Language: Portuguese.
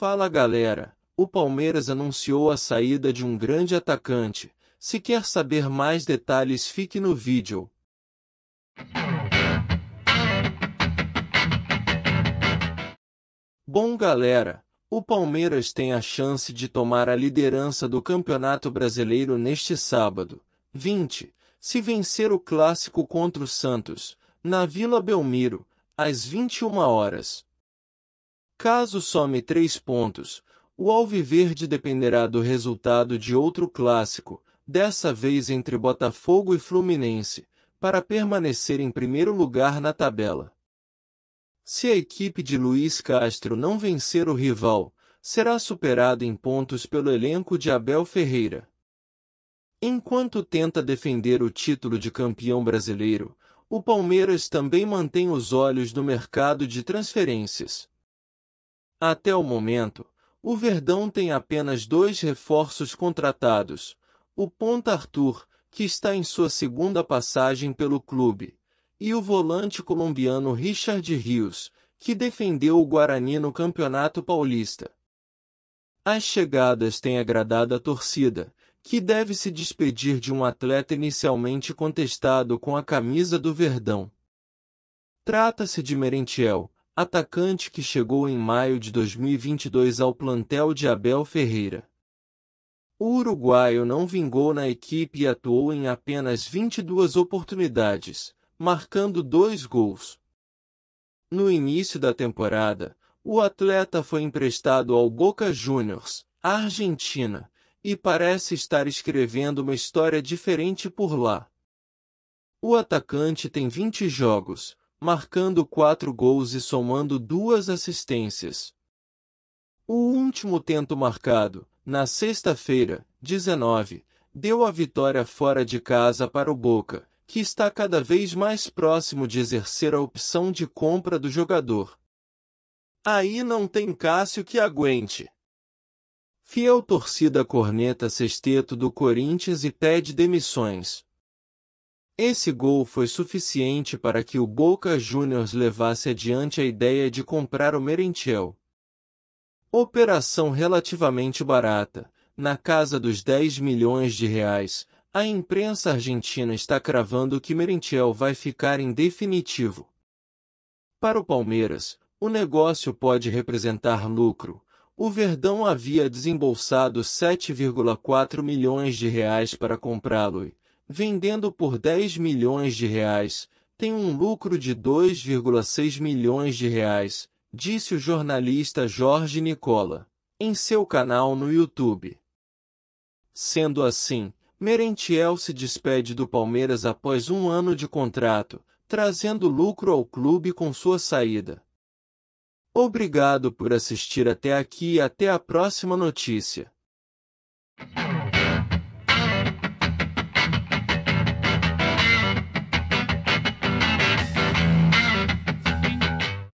Fala galera, o Palmeiras anunciou a saída de um grande atacante. Se quer saber mais detalhes, fique no vídeo. Bom galera, o Palmeiras tem a chance de tomar a liderança do Campeonato Brasileiro neste sábado, 20, se vencer o clássico contra o Santos, na Vila Belmiro, às 21 horas. Caso some três pontos, o Alviverde dependerá do resultado de outro clássico, dessa vez entre Botafogo e Fluminense, para permanecer em primeiro lugar na tabela. Se a equipe de Luiz Castro não vencer o rival, será superada em pontos pelo elenco de Abel Ferreira. Enquanto tenta defender o título de campeão brasileiro, o Palmeiras também mantém os olhos no mercado de transferências. Até o momento, o Verdão tem apenas dois reforços contratados: o Ponta Arthur, que está em sua segunda passagem pelo clube, e o volante colombiano Richard Rios, que defendeu o Guarani no Campeonato Paulista. As chegadas têm agradado a torcida, que deve se despedir de um atleta inicialmente contestado com a camisa do Verdão. Trata-se de Merentiel, atacante que chegou em maio de 2022 ao plantel de Abel Ferreira. O uruguaio não vingou na equipe e atuou em apenas 22 oportunidades, marcando dois gols. No início da temporada, o atleta foi emprestado ao Boca Juniors, Argentina, e parece estar escrevendo uma história diferente por lá. O atacante tem 20 jogos, marcando quatro gols e somando duas assistências. O último tento marcado, na sexta-feira, 19, deu a vitória fora de casa para o Boca, que está cada vez mais próximo de exercer a opção de compra do jogador. Aí não tem Cássio que aguente. Fiel torcida corneta sexteto do Corinthians e pede demissões. Esse gol foi suficiente para que o Boca Juniors levasse adiante a ideia de comprar o Merentiel. Operação relativamente barata, na casa dos 10 milhões de reais, a imprensa argentina está cravando que Merentiel vai ficar em definitivo. Para o Palmeiras, o negócio pode representar lucro. O Verdão havia desembolsado 7,4 milhões de reais para comprá-lo e, vendendo por 10 milhões de reais, tem um lucro de 2,6 milhões de reais, disse o jornalista Jorge Nicola, em seu canal no YouTube. Sendo assim, Merentiel se despede do Palmeiras após um ano de contrato, trazendo lucro ao clube com sua saída. Obrigado por assistir até aqui e até a próxima notícia.